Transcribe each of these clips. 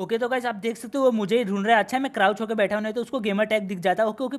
Okay तो guys आप देख सकते हो वो मुझे ही ढूंढ रहा है अच्छा मैं क्राउच होकर बैठा हुआ नहीं तो उसको गेमर टैग दिख जाता okay okay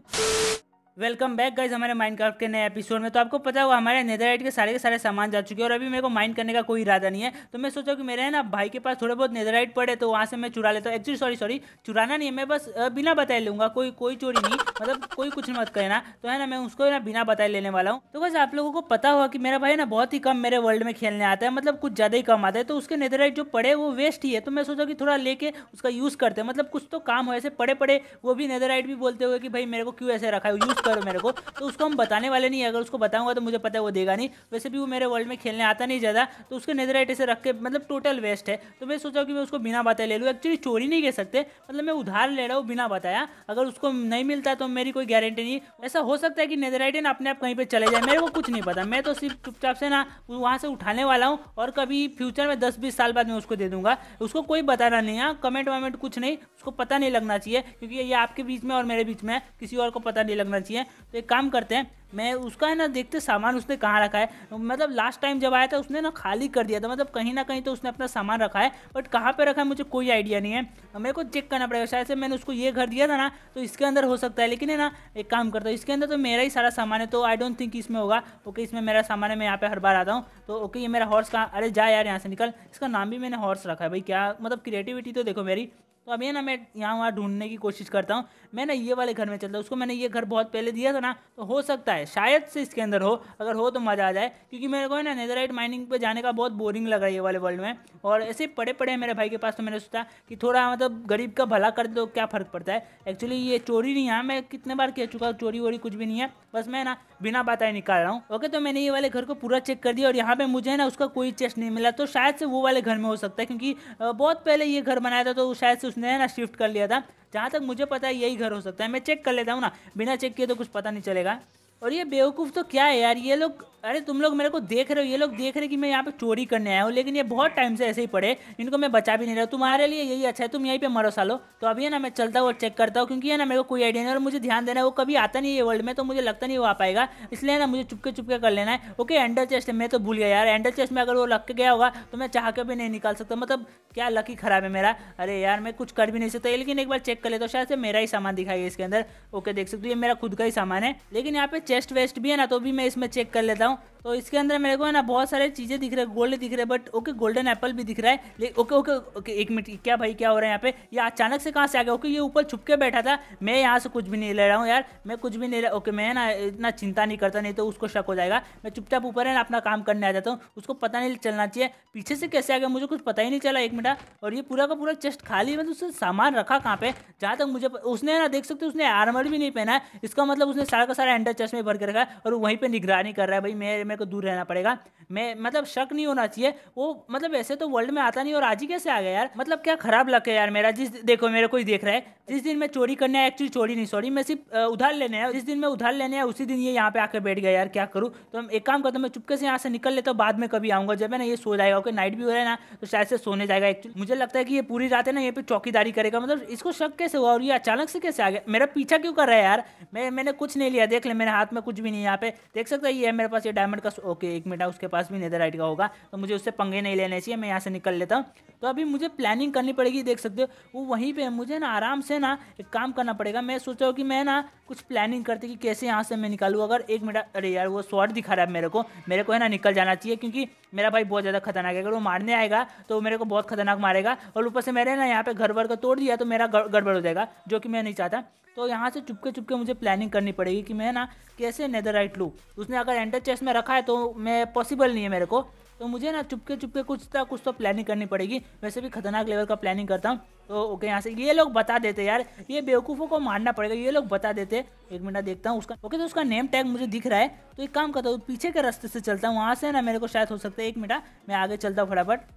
welcome back guys हमारे माइनक्राफ्ट के नए एपिसोड में तो आपको पता होगा हमारे नेदरराइट के सारे के सारे सामान जा चुके हैं और अभी मेरे को माइंड करने का कोई इरादा नहीं है तो मैं सोचा कि मेरे है ना भाई के पास थोड़े बहुत नेदरराइट पड़े तो वहाँ से मैं चुरा लेता हूँ एक्चुअली सॉरी सॉरी चुराना नहीं है मैं बस बिना बताए लूंगा कोई कोई चोरी नहीं मतलब कोई कुछ मत कहना तो है ना मैं उसको ना बिना बताए लेने वाला हूँ तो बस आप लोगों को पता हुआ कि मेरा भाई ना बहुत ही कम मेरे वर्ल्ड में खेलने आता है मतलब कुछ ज़्यादा ही कम आता है तो उसके नेदरराइट जो पड़े वो वेस्ट ही है तो मैं सोचा कि थोड़ा लेके उसका यूज़ करते हैं मतलब कुछ तो काम हो ऐसे पड़े पड़े वो भी नेदरराइट भी बोलते हुए कि भाई मेरे को क्यों ऐसे रखा है यूज़ करो मेरे को तो उसको हम बताने वाले नहीं अगर उसको बताऊंगा तो मुझे पता है वो देगा नहीं वैसे भी वो मेरे वर्ल्ड में खेलने आता नहीं ज़्यादा तो उसके नजराइट से रख के मतलब टोटल वेस्ट है तो मैं सोचा कि मैं उसको बिना बताया ले लूँ एक्चुअली चोरी नहीं कह सकते मतलब मैं उधार ले रहा हूँ बिना बताया अगर उसको नहीं मिलता तो मेरी कोई गारंटी नहीं ऐसा हो सकता है कि नेदराइटन अपने आप कहीं पर चले जाए मेरे को कुछ नहीं पता मैं तो सिर्फ चुपचाप से ना वहाँ से उठाने वाला हूँ और कभी फ्यूचर में दस बीस साल बाद मैं उसको दे दूंगा उसको कोई बताना नहीं है कमेंट हाँ, वमेंट कुछ नहीं उसको पता नहीं लगना चाहिए क्योंकि ये आपके बीच में और मेरे बीच में किसी और को पता नहीं लगना चाहिए है तो एक काम करते हैं मैं उसका है ना देखते सामान उसने कहाँ रखा है मतलब लास्ट टाइम जब आया था उसने ना खाली कर दिया था मतलब कहीं ना कहीं तो उसने अपना सामान रखा है बट कहाँ पे रखा है मुझे कोई आइडिया नहीं है मेरे को चेक करना पड़ेगा शायद से मैंने उसको ये घर दिया था ना तो इसके अंदर हो सकता है लेकिन है ना एक काम करता हूँ इसके अंदर तो मेरा ही सारा सामान है तो आई डोंट थिंक इसमें होगा ओके इसमें मेरा सामान है मैं यहाँ पर हर बार आता हूँ तो ओके ये मेरा हॉर्स कहाँ अरे जा यार यहाँ से निकल इसका नाम भी मैंने हॉर्स रखा है भाई क्या मतलब क्रिएटिविटी तो देखो मेरी तो अभी ना मैं यहाँ वहाँ ढूंढने की कोशिश करता हूँ मैं ना ये वाले घर में चलता हूँ उसको मैंने ये घर बहुत पहले दिया था ना तो हो सकता है शायद से इसके अंदर हो अगर हो तो मज़ा आ जाए क्योंकि मेरे को है ना नेदराइट माइनिंग पर जाने का बहुत बोरिंग लग रहा है ये वाले वर्ल्ड में और ऐसे पड़े पड़े हैं मेरे भाई के पास तो मैंने सोचा कि थोड़ा मतलब गरीब का भला कर दो क्या फ़र्क पड़ता है एक्चुअली ये चोरी नहीं है मैं कितने बार कह चुका हूँ चोरी वोरी कुछ भी नहीं है बस मैं ना बिना बताए निकाल रहा हूँ ओके तो मैंने ये वाले घर को पूरा चेक कर दिया और यहाँ पे मुझे ना उसका कोई चेस्ट नहीं मिला तो शायद से वो वाले घर में हो सकता है क्योंकि बहुत पहले ये घर बनाया था तो शायद से उसने ना शिफ्ट कर लिया था जहाँ तक मुझे पता है यही घर हो सकता है मैं चेक कर लेता हूँ ना बिना चेक किए तो कुछ पता नहीं चलेगा और ये बेवकूफ़ तो क्या है यार ये लोग अरे तुम लोग मेरे को देख रहे हो ये लोग देख रहे कि मैं यहाँ पे चोरी करने आया हूँ लेकिन ये बहुत टाइम से ऐसे ही पड़े इनको मैं बचा भी नहीं रहा तुम्हारे लिए यही अच्छा है तुम यहीं पे मरो सालो तो अभी है ना मैं चलता हूँ और चेक करता हूँ क्योंकि है ना मेरे को कोई आइडिया नहीं और मुझे ध्यान देना है वो कभी आता नहीं है वर्ल्ड में तो मुझे लगता नहीं वो आ पाएगा इसलिए ना मुझे चुपके चुपके कर लेना है ओके एंडर चेस्ट मैं तो भूल गया यार एंडर चेस्ट में अगर वो लग के गया होगा तो मैं चाह के भी नहीं निकाल सकता मतलब क्या लकी खराब है मेरा अरे यार मैं कुछ कर भी नहीं सकता लेकिन एक बार चेक कर लेता तो हूँ शायद से मेरा ही सामान दिखाई इसके अंदर ओके देख सकते हो ये मेरा खुद का ही सामान है लेकिन यहाँ पे चेस्ट वेस्ट भी है ना तो भी मैं इसमें चेक कर लेता हूँ रहा हूँ तो इसके अंदर मेरे को है ना बहुत सारे चीज़ें दिख रहे हैं गोल्ड दिख रहे हैं बट ओके गोल्डन एप्पल भी दिख रहा है ले ओके ओके ओके एक मिनट क्या भाई क्या हो रहा है यहाँ पे ये अचानक से कहाँ से आ गया ओके ये ऊपर छुप के बैठा था मैं यहाँ से कुछ भी नहीं ले रहा हूँ यार मैं कुछ भी नहीं ले ओके मैं ना इतना चिंता नहीं करता नहीं तो उसको शक हो जाएगा मैं चुपचाप ऊपर है ना अपना काम करने आ जाता हूँ उसको पता नहीं चलना चाहिए पीछे से कैसे आ गया मुझे कुछ पता ही नहीं चला एक मिनट और ये पूरा का पूरा चेस्ट खाली मतलब उससे सामान रखा कहाँ पे जहाँ तक मुझे उसने ना देख सकते उसने आर्मर भी नहीं पहना है इसका मतलब उसने सारा का सारा एंडर चेस्ट में भर के रखा है और वहीं पर निगरानी कर रहा है भाई मेरे मेरे को दूर रहना पड़ेगा मैं मतलब शक नहीं होना चाहिए वो मतलब ऐसे तो वर्ल्ड में आता नहीं और आज ही कैसे आ गया यार मतलब क्या खराब लग है यार मेरा जिस देखो मेरे को ही देख रहा है जिस दिन मैं चोरी करने आया एक्चुअली चोरी नहीं सॉरी मैं सिर्फ उधार लेने आया जिस दिन मैं उधार लेने आया उसी दिन ये यहाँ पे आकर बैठ गया यार क्या करूँ तो हम एक काम करता हूँ मैं चुपके से यहाँ से निकल लेता हूँ बाद में कभी आऊँगा जब है ना ये सो जाएगा ओके नाइट भी हो रहा है ना तो शायद से सोने जाएगा एक्चुअली मुझे लगता है कि ये पूरी रात है ना ये पे चौकीदारी करेगा मतलब इसको शक कैसे हुआ और ये अचानक से कैसे आ गया मेरा पीछा क्यों कर रहा है यार मैं मैंने कुछ नहीं लिया देख ले मेरे हाथ में कुछ भी नहीं यहाँ पे देख सकता है ये है मेरे पास चाहिए डायमंड का ओके एक मिनट उसके पास भी नेदर का होगा तो मुझे उससे पंगे नहीं लेने चाहिए मैं यहाँ से निकल लेता हूँ तो अभी मुझे प्लानिंग करनी पड़ेगी देख सकते हो वो वहीं पर मुझे ना आराम से ना एक काम करना पड़ेगा मैं सोच रहा हूँ कि मैं ना कुछ प्लानिंग करती कि कैसे यहाँ से मैं निकालूँ अगर एक मिनट अरे यार वो शॉर्ट दिखा रहा है मेरे को मेरे को है ना निकल जाना चाहिए क्योंकि मेरा भाई बहुत ज़्यादा खतरनाक है अगर वो मारने आएगा तो मेरे को बहुत खतरनाक मारेगा और ऊपर से मेरे ना यहाँ पे घर वर का तोड़ दिया तो मेरा गड़बड़ हो जाएगा जो कि मैं नहीं चाहता तो यहाँ से चुपके चुपके मुझे प्लानिंग करनी पड़ेगी कि मैं ना कैसे नेदर राइट लूँ उसने अगर एंटर चेस्ट में रखा है तो मैं पॉसिबल नहीं है मेरे को तो मुझे ना चुपके चुपके कुछ था कुछ तो प्लानिंग करनी पड़ेगी वैसे भी खतरनाक लेवल का प्लानिंग करता हूँ तो ओके यहाँ से ये लोग बता देते यार ये बेवकूफ़ों को मारना पड़ेगा ये लोग बता देते एक मिनट देखता हूँ उसका ओके तो उसका नेम टैग मुझे दिख रहा है तो एक काम करता हूँ पीछे के रास्ते से चलता हूँ वहाँ से ना मेरे को शायद हो सकता है एक मिनट हाँ, मैं आगे चलता हूँ फटाफट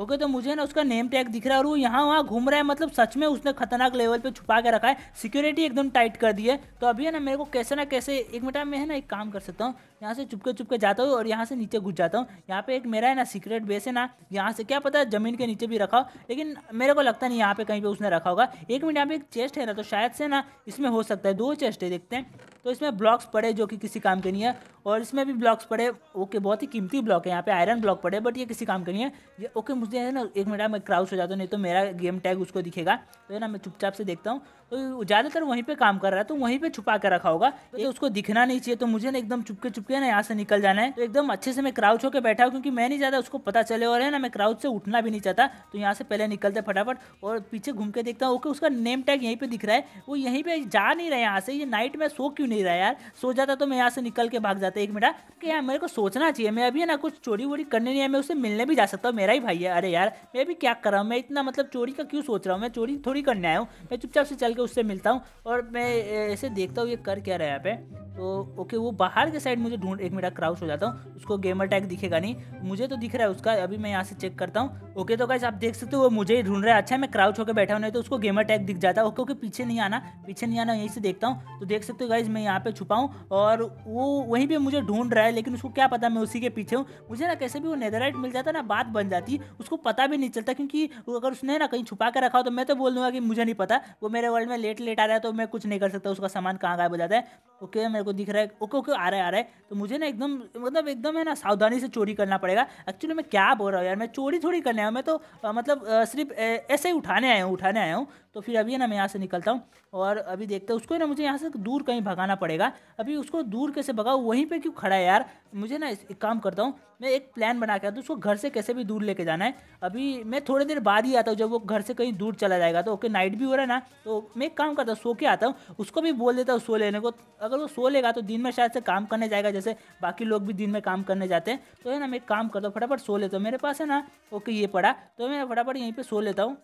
ओके तो मुझे ना उसका नेम टैग दिख रहा है और वो यहाँ वहाँ घूम रहा है मतलब सच में उसने खतरनाक लेवल पे छुपा के रखा है सिक्योरिटी एकदम टाइट कर दी है तो अभी है ना मेरे को कैसे ना कैसे एक मिनट में है ना एक काम कर सकता हूँ यहाँ से चुपके चुपके जाता हूँ और यहाँ से नीचे घुस जाता हूँ यहाँ पे एक मेरा है ना सीक्रेट बेस है ना यहाँ से क्या पता जमीन के नीचे भी रखा हो लेकिन मेरे को लगता नहीं यहाँ पे कहीं पे उसने रखा होगा एक मिनट यहाँ पे एक चेस्ट है ना तो शायद से ना इसमें हो सकता है दो चेस्ट है देखते हैं तो इसमें ब्लॉक्स पड़े जो कि किसी काम के नहीं है और इसमें भी ब्लॉक्स पड़े ओके बहुत ही कीमती ब्लॉक है यहाँ पे आयरन ब्लॉक पड़े बट ये किसी काम के नहीं है ये ओके मुझे है ना एक मिनट मैं क्राउस हो जाता हूँ नहीं तो मेरा गेम टैग उसको दिखेगा तो है ना मैं चुपचाप से देखता हूँ तो ज़्यादातर वहीं पर काम कर रहा है तो वहीं पर छुपा कर रखा होगा तो ये उसको दिखना नहीं चाहिए तो मुझे ना एकदम चुपके चुपके ना यहाँ से निकल जाना है तो एकदम अच्छे से मैं क्राउच होकर बैठा हूँ क्योंकि मैं नहीं ज़्यादा उसको पता चले और है ना मैं क्राउच से उठना भी नहीं चाहता तो यहाँ से पहले निकलते फटाफट और पीछे घूम के देखता हूँ ओके उसका नेम टैग यहीं पर दिख रहा है वो यहीं पर जा नहीं रहे यहाँ से ये नाइट में सो क्यों भी नहीं रहा यार सो जाता तो मैं यहाँ से निकल के भाग जाता एक मिनट हाँ। कि यार मेरे को सोचना चाहिए मैं अभी ना कुछ चोरी वोरी करने नहीं है मैं उसे मिलने भी जा सकता हूँ मेरा ही भाई है अरे यार मैं भी क्या कर रहा हूँ मैं इतना मतलब चोरी का क्यों सोच रहा हूँ मैं चोरी थोड़ी करने आया हूँ मैं चुपचाप से चल के उससे मिलता हूँ और मैं ऐसे देखता हूँ ये कर क्या रहा है यहाँ पे तो ओके वो बाहर के साइड मुझे ढूंढ एक मिनट क्राउच हो जाता हूँ उसको गेमर टैग दिखेगा नहीं मुझे तो दिख रहा है उसका अभी मैं यहाँ से चेक करता हूँ ओके तो कैसे आप देख सकते हो वो मुझे ही ढूंढ रहा है अच्छा मैं क्राउच होकर बैठा हूँ नहीं तो उसको गेमर टैग दिख जाता है ओके ओके पीछे नहीं आना पीछे नहीं आना यहीं से देखता हूँ तो देख सकते हो गाइज मैं मैं यहाँ पे छुपाऊँ और वो वहीं पे मुझे ढूंढ रहा है लेकिन उसको क्या पता मैं उसी के पीछे हूँ मुझे ना कैसे भी वो नेदरराइट मिल जाता ना बात बन जाती उसको पता भी नहीं चलता क्योंकि अगर उसने ना कहीं छुपा के रखा हो तो मैं तो बोल दूंगा कि मुझे नहीं पता वो मेरे वर्ल्ड में लेट लेट आ रहा है तो मैं कुछ नहीं कर सकता उसका सामान कहाँ गायब हो जाता है ओके मेरे को दिख रहा है ओके ओके आ रहा है आ रहा है तो मुझे ना एकदम मतलब एकदम है ना सावधानी से चोरी करना पड़ेगा एक्चुअली मैं क्या बोल रहा हूँ यार मैं चोरी थोड़ी करने आया मैं तो मतलब सिर्फ ऐसे ही उठाने आया हूँ उठाने आया हूँ तो फिर अभी ना मैं यहाँ से निकलता हूँ और अभी देखते हैं उसको ना मुझे यहाँ से दूर कहीं भगाना आना पड़ेगा अभी उसको दूर कैसे भगाओ वहीं पे क्यों खड़ा है यार मुझे ना एक काम करता हूँ मैं एक प्लान बना के आता हूँ उसको घर से कैसे भी दूर लेके जाना है अभी मैं थोड़ी देर बाद ही आता हूँ जब वो घर से कहीं दूर चला जाएगा तो ओके नाइट भी हो रहा है ना तो मैं एक काम करता हूँ सो के आता हूँ उसको भी बोल देता हूँ सो लेने को अगर वो सो लेगा तो दिन में शायद से काम करने जाएगा जैसे बाकी लोग भी दिन में काम करने जाते हैं तो है ना मैं एक काम करता हूँ फटाफट सो लेता हूँ मेरे पास है ना ओके ये पड़ा तो मैं फटाफट यहीं पर सो लेता हूँ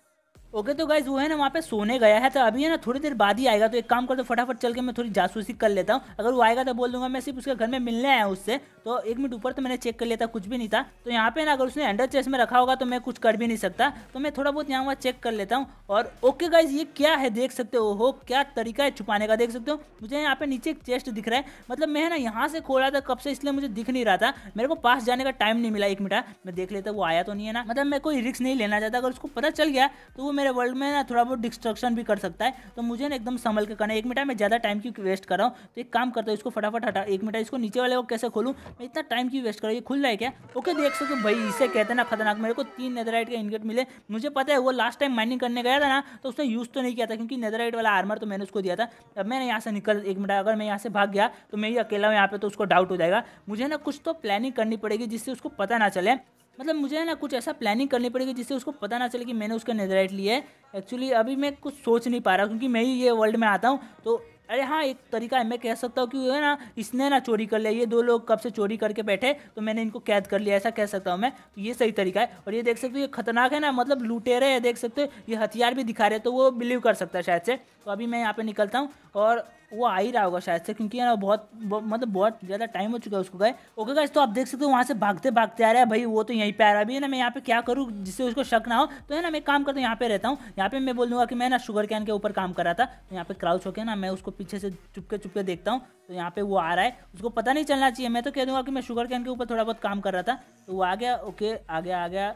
ओके तो गाइज वो है ना वहाँ पे सोने गया है तो अभी है ना थोड़ी देर बाद ही आएगा तो एक काम कर दो फटाफट चल के मैं थोड़ी जासूसी कर लेता हूँ अगर वो आएगा तो बोल दूंगा मैं सिर्फ उसके घर में मिलने आया उससे तो एक मिनट ऊपर तो मैंने चेक कर लिया था कुछ भी नहीं था तो यहाँ पे ना अगर उसने अंडर चेस्ट में रखा होगा तो मैं कुछ कर भी नहीं सकता तो मैं थोड़ा बहुत यहाँ वहाँ चेक कर लेता हूँ और ओके गाइज ये क्या है देख सकते हो हो क्या तरीका है छुपाने का देख सकते हो मुझे यहाँ पे नीचे एक चेस्ट दिख रहा है मतलब मैं ना यहाँ से खोला था कब से इसलिए मुझे दिख नहीं रहा था मेरे को पास जाने का टाइम नहीं मिला एक मिनट हाँ। मैं देख लेता वो आया तो नहीं है ना मतलब मैं कोई रिस्क नहीं लेना चाहता अगर उसको पता चल गया तो वो मेरे वर्ल्ड में ना थोड़ा बहुत डिस्ट्रक्शन भी कर सकता है तो मुझे ना एकदम संभल के करना है एक मिनट मैं ज़्यादा टाइम क्यों वेस्ट कर रहा हूँ तो एक काम करता हूँ इसको फटाफट हटा एक मिनट इसको नीचे वाले को कैसे खोलूँ मैं इतना टाइम क्यों वेस्ट कर ये खुल रहा है क्या ओके देख सकते भाई इसे कहते ना खतरनाक मेरे को तीन नेदराइट का इनगेट मिले मुझे पता है वो लास्ट टाइम माइनिंग करने गया था ना तो उसने यूज़ तो नहीं किया था क्योंकि नेदराइट वाला आर्मर तो मैंने उसको दिया था अब मैंने यहाँ से निकल एक मिनट अगर मैं यहाँ से भाग गया तो मैं ही अकेला हूँ यहाँ पे तो उसको डाउट हो जाएगा मुझे ना कुछ तो प्लानिंग करनी पड़ेगी जिससे उसको पता ना चले मतलब मुझे ना कुछ ऐसा प्लानिंग करनी पड़ेगी जिससे उसको पता ना चले कि मैंने उसका नेदराइट लिया है एक्चुअली अभी मैं कुछ सोच नहीं पा रहा क्योंकि मैं ही ये वर्ल्ड में आता हूँ तो अरे हाँ एक तरीका है मैं कह सकता हूँ कि है ना इसने ना चोरी कर लिया ये दो लोग कब से चोरी करके बैठे तो मैंने इनको कैद कर लिया ऐसा कह सकता हूँ मैं तो ये सही तरीका है और ये देख सकते हो ये खतरनाक है ना मतलब लूटे रहे देख सकते हो ये हथियार भी दिखा रहे तो वो बिलीव कर सकता है शायद से तो अभी मैं यहाँ पर निकलता हूँ और वो आ ही रहा होगा शायद से क्योंकि यार बहुत मतलब बहुत ज़्यादा टाइम हो चुका है उसको गए ओके गाइस तो आप देख सकते हो वहाँ से भागते भागते आ रहा है भाई वो तो यहीं पे आ रहा है ना मैं यहाँ पे क्या करूँ जिससे उसको शक ना हो तो है ना मैं काम करता हूँ यहाँ पे रहता हूँ यहाँ पे मैं बोल दूंगा कि मैं ना शुगर कैन के ऊपर काम कर रहा था तो यहाँ पे क्राउच होकर ना मैं उसको पीछे से चुपके चुपके देखता हूँ तो यहाँ पे वो आ रहा है उसको पता नहीं चलना चाहिए मैं तो कह दूंगा कि मैं शुगर कैन के ऊपर थोड़ा बहुत काम कर रहा था तो वो आ गया ओके आ गया आ गया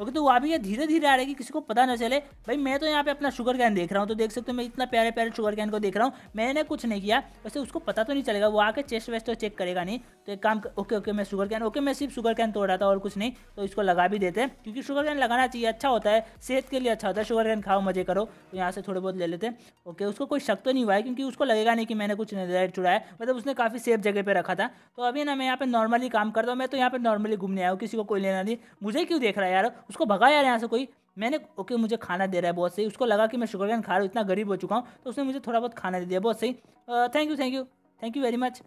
ओके तो वहाँ भी ये धीरे धीरे आ रहे किसी को पता ना चले भाई मैं तो यहाँ पे अपना शुगर कैन देख रहा हूँ तो देख सकते हो मैं इतना प्यारे प्यारे शुगर कैन को देख रहा हूँ मैंने कुछ नहीं किया वैसे उसको पता तो नहीं चलेगा वो आके चेस्ट वेस्ट तो चेक करेगा नहीं तो एक काम ओके ओके मैं शुगर कैन ओके मैं सिर्फ शुगर कैन तोड़ रहा था और कुछ नहीं तो इसको लगा भी देते हैं क्योंकि शुगर कैन लगाना चाहिए अच्छा होता है सेहत के लिए अच्छा होता है शुगर कैन खाओ मजे करो तो यहाँ से थोड़े बहुत ले लेते ओके उसको कोई शक तो नहीं हुआ है क्योंकि उसको लगेगा नहीं कि मैंने कुछ चुरा है मतलब उसने काफ़ी सेफ जगह पर रखा था तो अभी ना मैं यहाँ पर नॉर्मली काम करता हूँ मैं तो यहाँ पर नॉर्मली घूमने आया हूँ किसी को कोई लेना नहीं मुझे क्यों देख रहा है यार उसको भगाया यहाँ से कोई मैंने ओके मुझे खाना दे रहा है बहुत सही उसको लगा कि मैं शुगरकैन खा रहा हूँ इतना गरीब हो चुका हूँ तो उसने मुझे थोड़ा बहुत खाना दे दिया बहुत सही thank you thank you thank you very much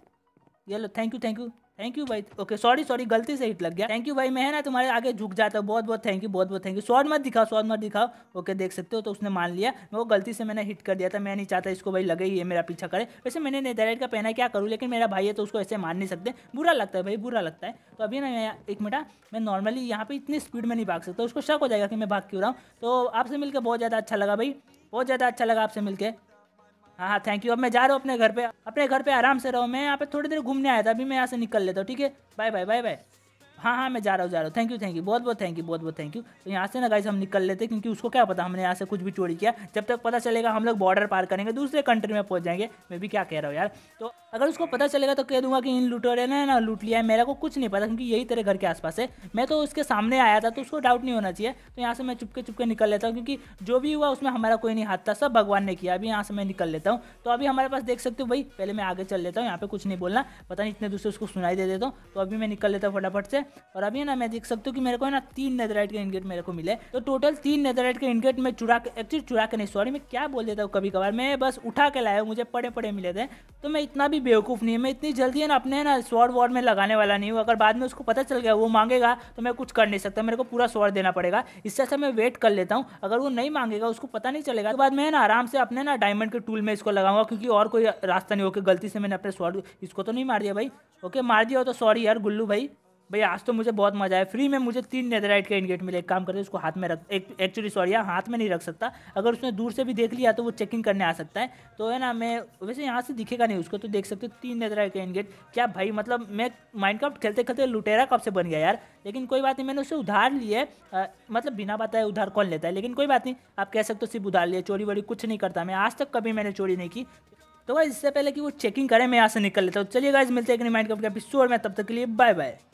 ये लो thank you thank you thank you भाई ओके सॉरी सॉरी गलती से हिट लग गया थैंक यू भाई मैं है ना तुम्हारे आगे झुक जाता हूँ बहुत बहुत थैंक यू बहुत बहुत थैंक यू शॉर्ट मत दिखाओ शॉर्ट मत दिखाओ ओके देख सकते हो तो उसने मान लिया वो गलती से मैंने हिट कर दिया था मैं नहीं चाहता इसको भाई लगे ही है मेरा पीछा करे वैसे मैंने नेदरलैंड का पहना क्या करूँ लेकिन मेरा भाई है तो उसको ऐसे मान नहीं सकते बुरा लगता है भाई बुरा लगता है तो अभी ना मैं एक मिनट हाँ, मैं नॉर्मली यहाँ पर इतनी स्पीड में नहीं भाग सकता उसको शक हो जाएगा कि मैं भाग क्यों रहा हूँ तो आपसे मिलकर बहुत ज़्यादा अच्छा लगा भाई बहुत ज़्यादा अच्छा लगा आपसे मिलकर हाँ हाँ थैंक यू अब मैं जा रहा हूँ अपने घर पे अपने घर पे आराम से रहो मैं यहाँ पे थोड़ी देर घूमने आया था अभी मैं यहाँ से निकल लेता हूँ ठीक है बाय बाय बाय बाय हाँ हाँ मैं जा रहा हूँ जा रहा हूँ थैंक यू थैंक यू बहुत बहुत थैंक यू बहुत बहुत थैंक यू तो यहाँ से ना गाइस हम निकल लेते क्योंकि उसको क्या पता हमने यहाँ से कुछ भी चोरी किया जब तक पता चलेगा हम लोग बॉर्डर पार करेंगे दूसरे कंट्री में पहुँच जाएंगे मैं भी क्या कह रहा हूँ यार तो अगर उसको पता चलेगा तो कह दूंगा कि इन लुटेरे ने ना लूट लिया है मेरा को कुछ नहीं पता क्योंकि यही तेरे घर के आसपास है मैं तो उसके सामने आया था तो उसको डाउट नहीं होना चाहिए तो यहाँ से मैं चुपके चुपके निकल लेता हूँ क्योंकि जो भी हुआ उसमें हमारा कोई नहीं हाथ था सब भगवान ने किया अभी यहाँ से मैं निकल लेता हूँ तो अभी हमारे पास देख सकते हो भाई पहले मैं आगे चल लेता हूँ यहाँ पे कुछ नहीं बोलना पता नहीं इतने दूसरे उसको सुनाई दे देता हूँ तो अभी मैं निकल लेता हूँ फटाफट से और अभी ना मैं देख सकती हूँ कि मेरे को ना तीन नेदराइट के इनगेट मेरे को मिले तो टोटल तीन नेदराइट के इनगेट में चुरा के एक्चुअली चुरा के नहीं सॉरी मैं क्या बोल देता हूँ कभी कभार मैं बस उठा के लाया मुझे पड़े पड़े मिले थे तो मैं इतना भी बेवकूफ़ नहीं है मैं इतनी जल्दी है ना अपने ना स्वॉर्ड वॉर्ड में लगाने वाला नहीं हूँ अगर बाद में उसको पता चल गया वो मांगेगा तो मैं कुछ कर नहीं सकता मेरे को पूरा स्वॉर्ड देना पड़ेगा इससे अच्छा मैं वेट कर लेता हूँ अगर वो नहीं मांगेगा उसको पता नहीं चलेगा तो बाद में ना आराम से अपने ना डायमंड के टूल में इसको लगाऊंगा क्योंकि और कोई रास्ता नहीं होकर गलती से मैंने अपने स्वॉर्ड इसको तो नहीं मार दिया भाई ओके मार दिया हो तो सॉरी यार गुल्लू भाई भैया आज तो मुझे बहुत मजा आया फ्री में मुझे तीन नेदराइट का इनगेट मिले एक काम करते उसको हाथ में रख एक्चुअली सॉरी यहाँ हाथ में नहीं रख सकता अगर उसने दूर से भी देख लिया तो वो चेकिंग करने आ सकता है तो है ना मैं वैसे यहाँ से दिखेगा नहीं उसको तो देख सकते हो तीन नेदराइट का इनगेट क्या भाई मतलब मैं कप खेलते खेलते लुटेरा कब से बन गया यार लेकिन कोई बात नहीं मैंने उसे उधार लिए मतलब बिना बताए उधार कौन लेता है लेकिन कोई बात नहीं आप कह सकते हो सिर्फ उधार लिए चोरी वोरी कुछ नहीं करता मैं आज तक कभी मैंने चोरी नहीं की तो भाई इससे पहले कि वो चेकिंग करें मैं यहाँ से निकल लेता हूँ चलिए गाइज मिलते हैं एक रिमाइंड कप के एपिसोड में तब तक के लिए बाय बाय